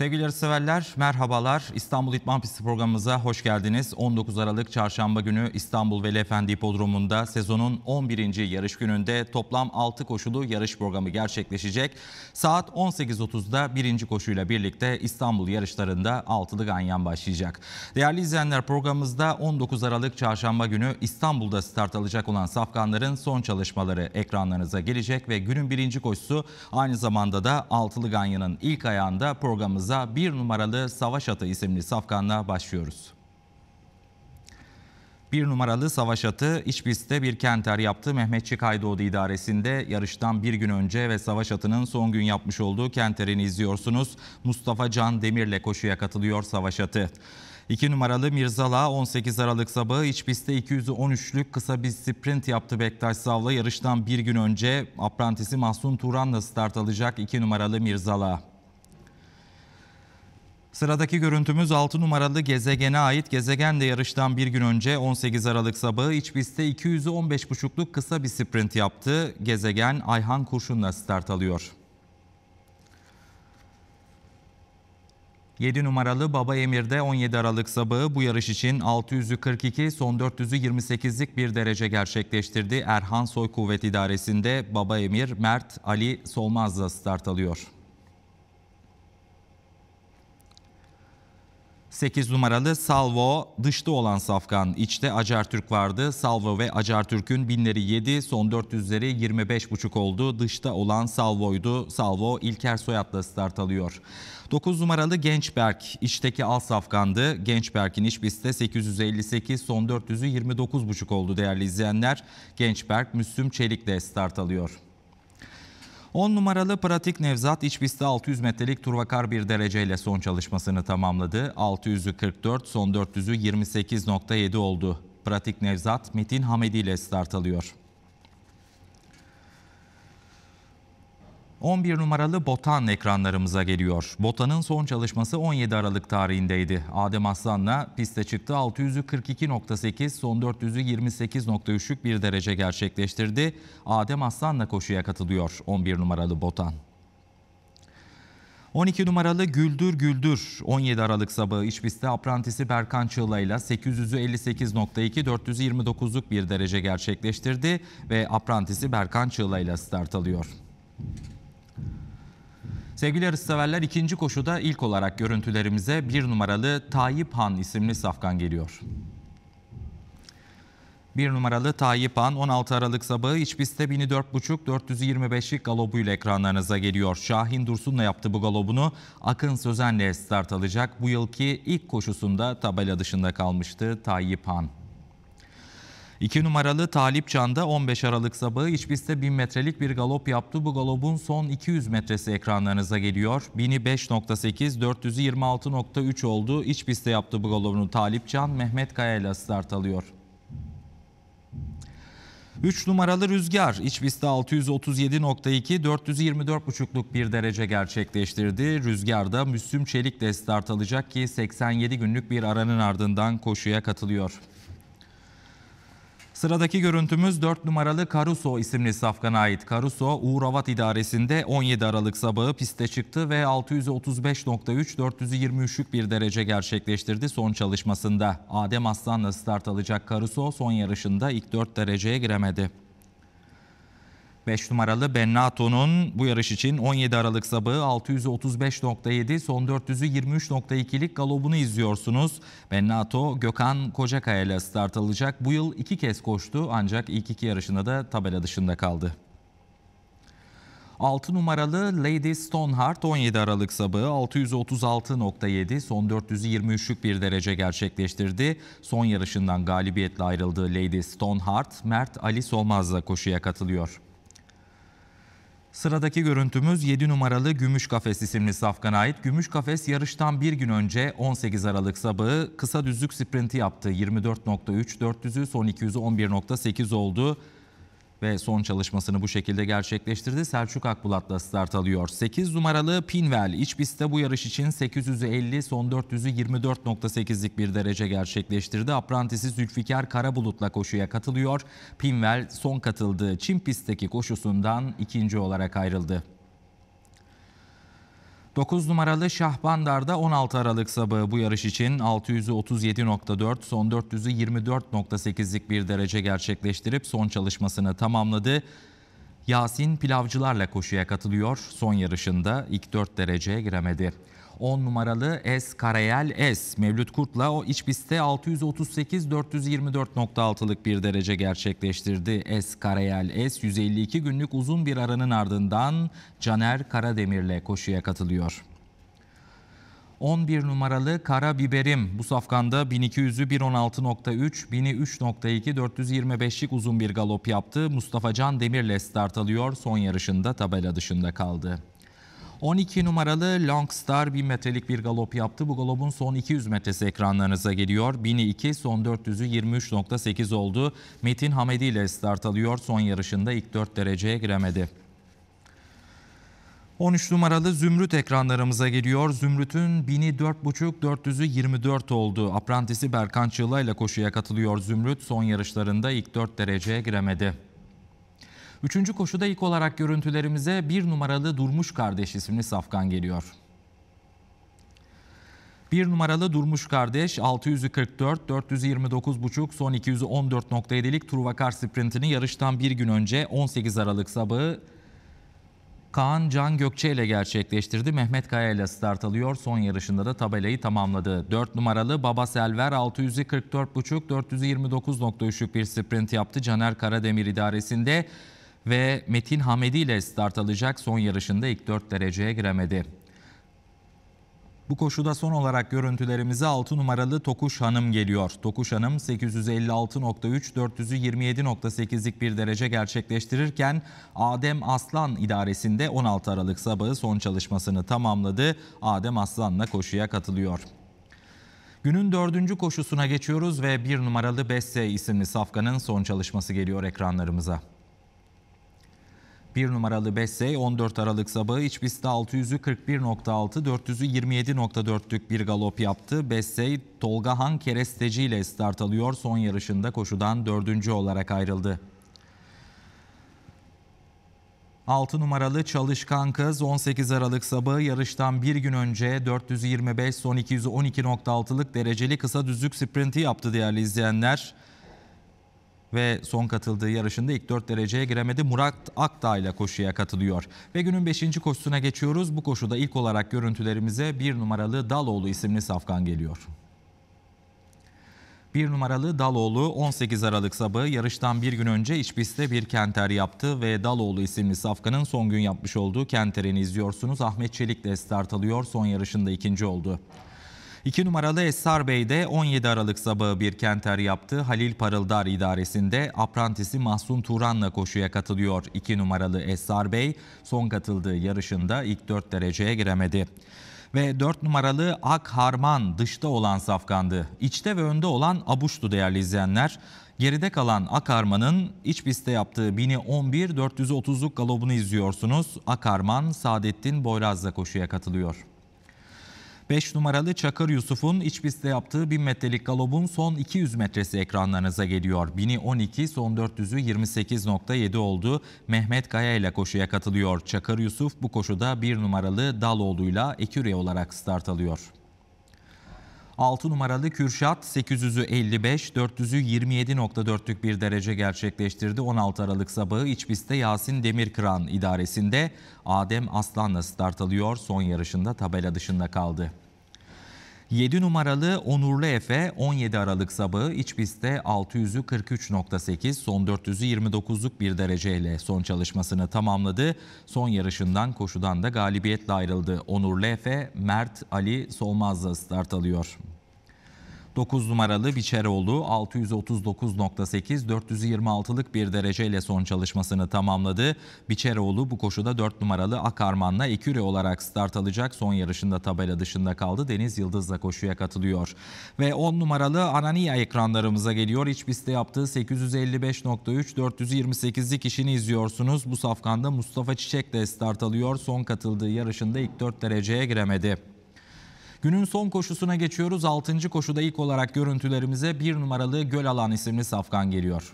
Sevgili yarışseverler merhabalar. İstanbul İtman Pisti programımıza hoş geldiniz. 19 Aralık Çarşamba günü İstanbul Veli Efendi sezonun 11. yarış gününde toplam 6 koşulu yarış programı gerçekleşecek. Saat 18.30'da birinci koşuyla birlikte İstanbul yarışlarında altılı ganyan başlayacak. Değerli izleyenler programımızda 19 Aralık Çarşamba günü İstanbul'da start alacak olan safkanların son çalışmaları ekranlarınıza gelecek ve günün birinci koşusu aynı zamanda da altılı ganyanın ilk ayağında programımız turumuza bir numaralı Savaş Atı isimli safkanla başlıyoruz. Bir numaralı savaş atı iç bir kenter yaptı. Mehmetçik Haydoğdu idaresinde yarıştan bir gün önce ve savaş atının son gün yapmış olduğu kenterini izliyorsunuz. Mustafa Can Demir'le koşuya katılıyor savaş atı. 2 numaralı Mirzala 18 Aralık sabahı iç 213'lük kısa bir sprint yaptı Bektaş Savla. Yarıştan bir gün önce aprantisi Mahsun Turan'la start alacak 2 numaralı Mirzala. Sıradaki görüntümüz 6 numaralı gezegene ait. Gezegen de yarıştan bir gün önce 18 Aralık sabahı iç pistte 215,5'luk kısa bir sprint yaptı. Gezegen Ayhan Kurşun'la start alıyor. 7 numaralı Baba Emir'de 17 Aralık sabahı bu yarış için 642 son 400'ü 28'lik bir derece gerçekleştirdi. Erhan Soy Kuvvet İdaresi'nde Baba Emir, Mert, Ali Solmaz'la start alıyor. 8 numaralı Salvo dışta olan Safkan. içte Acartürk vardı. Salvo ve Acartürk'ün binleri 7, son 400'leri 25,5 oldu. Dışta olan Salvo'ydu. Salvo İlker Soyat'la start alıyor. 9 numaralı Gençberk içteki al safkandı. Gençberk'in iç biste 858 son 400'ü 29,5 oldu değerli izleyenler. Gençberk Müslüm Çelik'le start alıyor. 10 numaralı Pratik Nevzat iç pistte 600 metrelik turvakar bir dereceyle son çalışmasını tamamladı. 600'ü 44, son 400'ü 28.7 oldu. Pratik Nevzat Metin Hamedi ile start alıyor. 11 numaralı Botan ekranlarımıza geliyor. Botan'ın son çalışması 17 Aralık tarihindeydi. Adem Aslan'la piste çıktı 642.8, son 400'ü bir derece gerçekleştirdi. Adem Aslan'la koşuya katılıyor 11 numaralı Botan. 12 numaralı Güldür Güldür 17 Aralık sabahı iç pistte aprantisi Berkan Çığla ile 858.2 429'luk bir derece gerçekleştirdi ve aprantisi Berkan Çığla ile start alıyor. Sevgili yarışseverler ikinci koşuda ilk olarak görüntülerimize bir numaralı Tayyip Han isimli safkan geliyor. Bir numaralı Tayyip Han 16 Aralık sabahı iç pistte 1004.5-425'lik galobuyla ekranlarınıza geliyor. Şahin Dursun'la yaptı bu galobunu. Akın Sözen'le start alacak. Bu yılki ilk koşusunda tabela dışında kalmıştı Tayyip Han. 2 numaralı Talip Can'da 15 Aralık sabahı İçbist'e pistte 1000 metrelik bir galop yaptı. Bu galopun son 200 metresi ekranlarınıza geliyor. 1005.8, 426.3 oldu. İçbist'e pistte yaptı bu galopunu Talip Can, Mehmet Kaya ile start alıyor. 3 numaralı rüzgar İçbist'e 637.2 424.5'luk bir derece gerçekleştirdi. Rüzgarda Müslüm Çelik de start alacak ki 87 günlük bir aranın ardından koşuya katılıyor. Sıradaki görüntümüz 4 numaralı Caruso isimli safkana ait. Caruso, Uğur Avat İdaresi'nde 17 Aralık sabahı piste çıktı ve 635.3-423'lük bir derece gerçekleştirdi son çalışmasında. Adem Aslan'la start alacak Caruso son yarışında ilk 4 dereceye giremedi. 5 numaralı Bennato'nun bu yarış için 17 Aralık sabahı 635.7 son 400'ü 23.2'lik galobunu izliyorsunuz. Bennato Gökhan Kocakaya ile start alacak. Bu yıl iki kez koştu ancak ilk iki yarışında da tabela dışında kaldı. 6 numaralı Lady Stoneheart 17 Aralık sabahı 636.7 son 423'lük bir derece gerçekleştirdi. Son yarışından galibiyetle ayrıldığı Lady Stoneheart Mert Ali Solmaz'la koşuya katılıyor. Sıradaki görüntümüz 7 numaralı Gümüş Kafes isimli safkana ait. Gümüş Kafes yarıştan bir gün önce 18 Aralık sabahı kısa düzlük sprinti yaptı. 24.3, 400'ü son 211.8 oldu ve son çalışmasını bu şekilde gerçekleştirdi. Selçuk Akbulat'la start alıyor. 8 numaralı Pinvel iç pistte bu yarış için 850 son 400'ü 24.8'lik bir derece gerçekleştirdi. Aprantisi Zülfikar Karabulut'la koşuya katılıyor. Pinvel son katıldığı Çin pistteki koşusundan ikinci olarak ayrıldı. 9 numaralı Şahbandar'da 16 Aralık sabahı bu yarış için 637.4 son 400'ü 24.8'lik bir derece gerçekleştirip son çalışmasını tamamladı. Yasin Pilavcılarla koşuya katılıyor. Son yarışında ilk 4 dereceye giremedi. 10 numaralı S Karayel S Mevlüt Kurt'la o iç pistte 638-424.6'lık bir derece gerçekleştirdi. S Karayel S 152 günlük uzun bir aranın ardından Caner Karademir'le koşuya katılıyor. 11 numaralı kara biberim. Bu safkanda 1200'ü 1.16.3, 1003.2, 425'lik uzun bir galop yaptı. Mustafa Can Demir'le start alıyor. Son yarışında tabela dışında kaldı. 12 numaralı Longstar 1000 metrelik bir galop yaptı. Bu galopun son 200 metresi ekranlarınıza geliyor. 1002 son 400'ü 23.8 oldu. Metin Hamedi ile start alıyor. Son yarışında ilk 4 dereceye giremedi. 13 numaralı Zümrüt ekranlarımıza geliyor. Zümrüt'ün 1000'i 4.5, 400'ü 24 oldu. Aprantisi Berkan Çığla ile koşuya katılıyor Zümrüt. Son yarışlarında ilk 4 dereceye giremedi. Üçüncü koşuda ilk olarak görüntülerimize bir numaralı Durmuş Kardeş isimli safkan geliyor. Bir numaralı Durmuş Kardeş 644, 429,5, son 214.7'lik Truvakar sprintini yarıştan bir gün önce 18 Aralık sabahı Kaan Can Gökçe ile gerçekleştirdi. Mehmet Kaya ile start alıyor. Son yarışında da tabelayı tamamladı. 4 numaralı Baba Selver 644,5 429.3'lük bir sprint yaptı. Caner Karademir idaresinde ve Metin Hamedi ile start alacak son yarışında ilk 4 dereceye giremedi. Bu koşuda son olarak görüntülerimize 6 numaralı Tokuş Hanım geliyor. Tokuş Hanım 856.3 427.8'lik bir derece gerçekleştirirken Adem Aslan idaresinde 16 Aralık sabahı son çalışmasını tamamladı. Adem Aslan'la koşuya katılıyor. Günün dördüncü koşusuna geçiyoruz ve bir numaralı Besse isimli safkanın son çalışması geliyor ekranlarımıza. 1 numaralı Bessey 14 Aralık sabahı iç pistte 641.6, 41.6, 400'ü 27.4'lük bir galop yaptı. Bessey Tolga Han Keresteci ile start alıyor. Son yarışında koşudan 4. olarak ayrıldı. 6 numaralı Çalışkan Kız 18 Aralık sabahı yarıştan bir gün önce 425 son 212.6'lık dereceli kısa düzlük sprinti yaptı değerli izleyenler ve son katıldığı yarışında ilk 4 dereceye giremedi. Murat Akdağ ile koşuya katılıyor. Ve günün 5. koşusuna geçiyoruz. Bu koşuda ilk olarak görüntülerimize 1 numaralı Daloğlu isimli safkan geliyor. 1 numaralı Daloğlu 18 Aralık sabahı yarıştan bir gün önce iç pistte bir kenter yaptı ve Daloğlu isimli safkanın son gün yapmış olduğu kenterini izliyorsunuz. Ahmet Çelik de start alıyor son yarışında ikinci oldu. 2 numaralı Esar Bey de 17 Aralık sabahı bir kenter yaptı. Halil Parıldar idaresinde aprantisi Mahsun Turan'la koşuya katılıyor. 2 numaralı Esar Bey son katıldığı yarışında ilk 4 dereceye giremedi ve 4 numaralı Ak Harman dışta olan safkandı. İçte ve önde olan Abuştu değerli izleyenler. Geride kalan Ak Harman'ın iç pistte yaptığı 1011 430'luk galobunu izliyorsunuz. Ak Harman Saadettin Boyraz'la koşuya katılıyor. 5 numaralı Çakır Yusuf'un iç pistte yaptığı 1000 metrelik galobun son 200 metresi ekranlarınıza geliyor. 1000'i 12, son 400'ü 28.7 oldu. Mehmet Kaya ile koşuya katılıyor. Çakır Yusuf bu koşuda 1 numaralı Daloğlu'yla Eküre olarak start alıyor. 6 numaralı Kürşat 800'ü 55, 400'ü 27.4'lük bir derece gerçekleştirdi. 16 Aralık sabahı iç pistte Yasin Demirkıran idaresinde Adem Aslan'la start alıyor. Son yarışında tabela dışında kaldı. 7 numaralı Onurlu Efe 17 Aralık sabahı iç pistte 600'ü 43.8 son 400'ü 29'luk bir dereceyle son çalışmasını tamamladı. Son yarışından koşudan da galibiyetle ayrıldı. Onurlu Efe, Mert Ali Solmaz'la start alıyor. 9 numaralı Biçeroğlu 639.8 426'lık bir dereceyle son çalışmasını tamamladı. Biçeroğlu bu koşuda 4 numaralı Akarman'la eküre olarak start alacak. Son yarışında tabela dışında kaldı. Deniz Yıldız'la koşuya katılıyor. Ve 10 numaralı Anania ekranlarımıza geliyor. İç pistte yaptığı 855.3 428'lik işini izliyorsunuz. Bu safkanda Mustafa Çiçek de start alıyor. Son katıldığı yarışında ilk 4 dereceye giremedi. Günün son koşusuna geçiyoruz. 6. koşuda ilk olarak görüntülerimize 1 numaralı Göl Alan isimli safkan geliyor.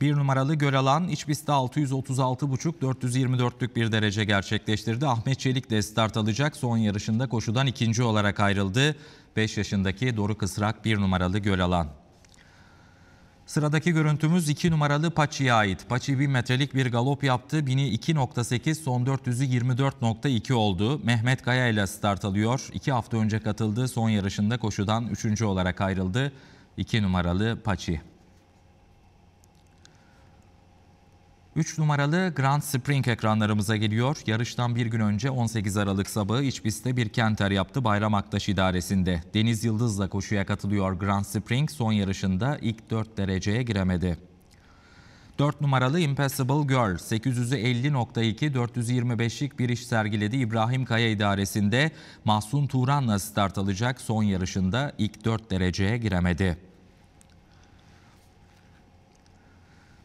1 numaralı Göralan iç pistte 636,5 424'lük bir derece gerçekleştirdi. Ahmet Çelik de start alacak. Son yarışında koşudan ikinci olarak ayrıldı. 5 yaşındaki Doruk Israk 1 numaralı Göralan. Sıradaki görüntümüz 2 numaralı Paçi'ye ait. Paçi 1000 metrelik bir galop yaptı. 1000'i 2.8, son 400'ü 24.2 oldu. Mehmet Kaya ile start alıyor. 2 hafta önce katıldığı son yarışında koşudan 3. olarak ayrıldı. 2 numaralı Paçi. 3 numaralı Grand Spring ekranlarımıza geliyor. Yarıştan bir gün önce 18 Aralık sabahı iç pistte bir kenter yaptı Bayram Aktaş idaresinde. Deniz Yıldız'la koşuya katılıyor Grand Spring son yarışında ilk 4 dereceye giremedi. 4 numaralı Impossible Girl 850.2 425'lik bir iş sergiledi İbrahim Kaya idaresinde. Mahsun Turan'la start alacak son yarışında ilk 4 dereceye giremedi.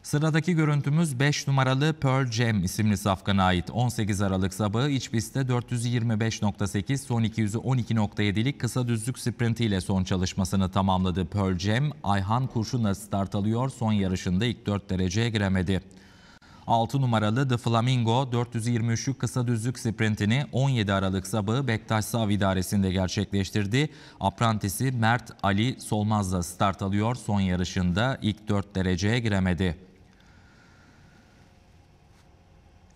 Sıradaki görüntümüz 5 numaralı Pearl Jam isimli safkana ait 18 Aralık sabahı iç pistte 425.8 son 212.7'lik kısa düzlük sprintiyle son çalışmasını tamamladı Pearl Jam. Ayhan Kurşun'la start alıyor son yarışında ilk 4 dereceye giremedi. 6 numaralı The Flamingo 423'lük kısa düzlük sprintini 17 Aralık sabahı Bektaş Sav idaresinde gerçekleştirdi. Aprantisi Mert Ali Solmaz'la start alıyor. Son yarışında ilk 4 dereceye giremedi.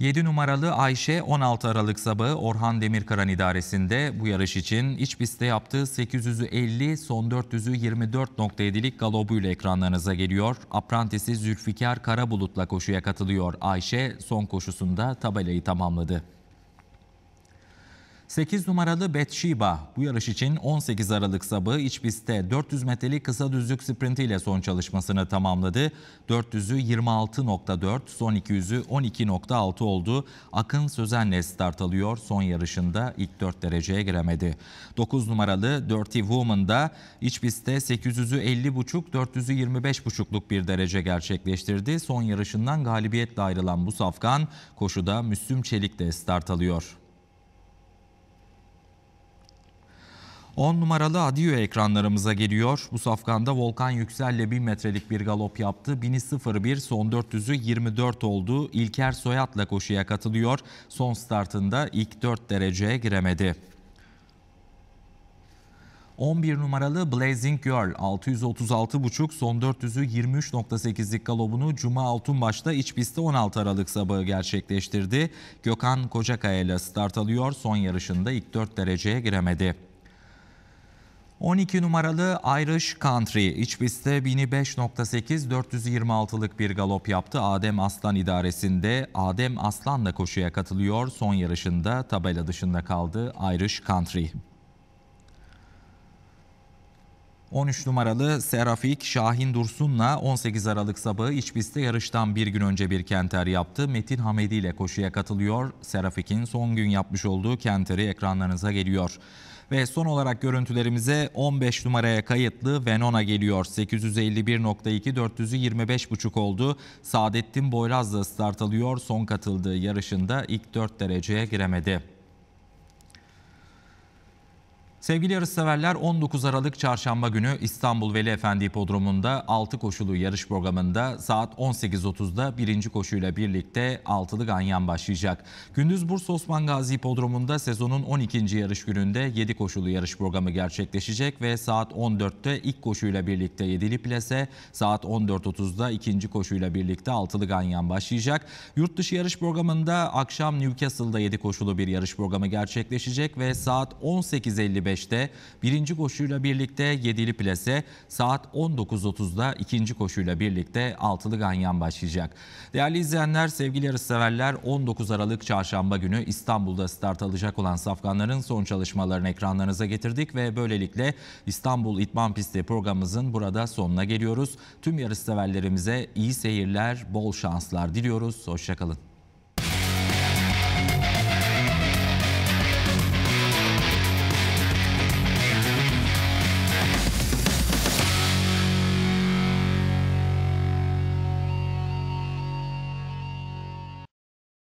7 numaralı Ayşe 16 Aralık sabahı Orhan Demirkaran idaresinde bu yarış için iç pistte yaptığı 850 son 400'ü 24.7'lik galobuyla ekranlarınıza geliyor. Aprantisi Zülfikar Karabulut'la koşuya katılıyor. Ayşe son koşusunda tabelayı tamamladı. 8 numaralı Betşiba bu yarış için 18 Aralık sabahı iç pistte 400 metrelik kısa düzlük sprintiyle son çalışmasını tamamladı. 400'ü 26.4, son 200'ü 12.6 oldu. Akın Sözen'le start alıyor. Son yarışında ilk 4 dereceye giremedi. 9 numaralı Dirty Woman'da iç pistte 800'ü 50.5, 400'ü 25.5'luk bir derece gerçekleştirdi. Son yarışından galibiyetle ayrılan bu safkan koşuda Müslüm Çelikle start alıyor. 10 numaralı Adio ekranlarımıza geliyor. Bu safkanda Volkan Yüksel'le 1000 metrelik bir galop yaptı. 1000'i son 400'ü 24 oldu. İlker Soyat'la koşuya katılıyor. Son startında ilk 4 dereceye giremedi. 11 numaralı Blazing Girl 636.5 son 400'ü 23.8'lik galobunu Cuma Altunbaş'ta iç pistte 16 Aralık sabahı gerçekleştirdi. Gökhan Kocakaya ile start alıyor son yarışında ilk 4 dereceye giremedi. 12 numaralı Irish Country iç pistte 1005.8 426'lık bir galop yaptı. Adem Aslan idaresinde Adem Aslan'la koşuya katılıyor. Son yarışında tabela dışında kaldı Irish Country. 13 numaralı Serafik Şahin Dursun'la 18 Aralık sabahı iç pistte yarıştan bir gün önce bir kenter yaptı. Metin Hamedi ile koşuya katılıyor. Serafik'in son gün yapmış olduğu kenteri ekranlarınıza geliyor. Ve son olarak görüntülerimize 15 numaraya kayıtlı Venona geliyor. 851.2 425.5 oldu. Saadettin Boyraz da start alıyor. Son katıldığı yarışında ilk 4 dereceye giremedi. Sevgili yarışseverler 19 Aralık Çarşamba günü İstanbul Veli Efendi Hipodromu'nda 6 koşulu yarış programında saat 18.30'da birinci koşuyla birlikte altılı ganyan başlayacak. Gündüz Bursa Osman Gazi Hipodromu'nda sezonun 12. yarış gününde 7 koşulu yarış programı gerçekleşecek ve saat 14'te ilk koşuyla birlikte 7'li plase, saat 14.30'da ikinci koşuyla birlikte altılı ganyan başlayacak. Yurt dışı yarış programında akşam Newcastle'da 7 koşulu bir yarış programı gerçekleşecek ve saat 18.55 15.45'te birinci koşuyla birlikte Yedili Plase, saat 19.30'da ikinci koşuyla birlikte Altılı Ganyan başlayacak. Değerli izleyenler, sevgili yarışseverler 19 Aralık Çarşamba günü İstanbul'da start alacak olan safkanların son çalışmalarını ekranlarınıza getirdik ve böylelikle İstanbul İtman Pisti programımızın burada sonuna geliyoruz. Tüm yarışseverlerimize iyi seyirler, bol şanslar diliyoruz. Hoşçakalın.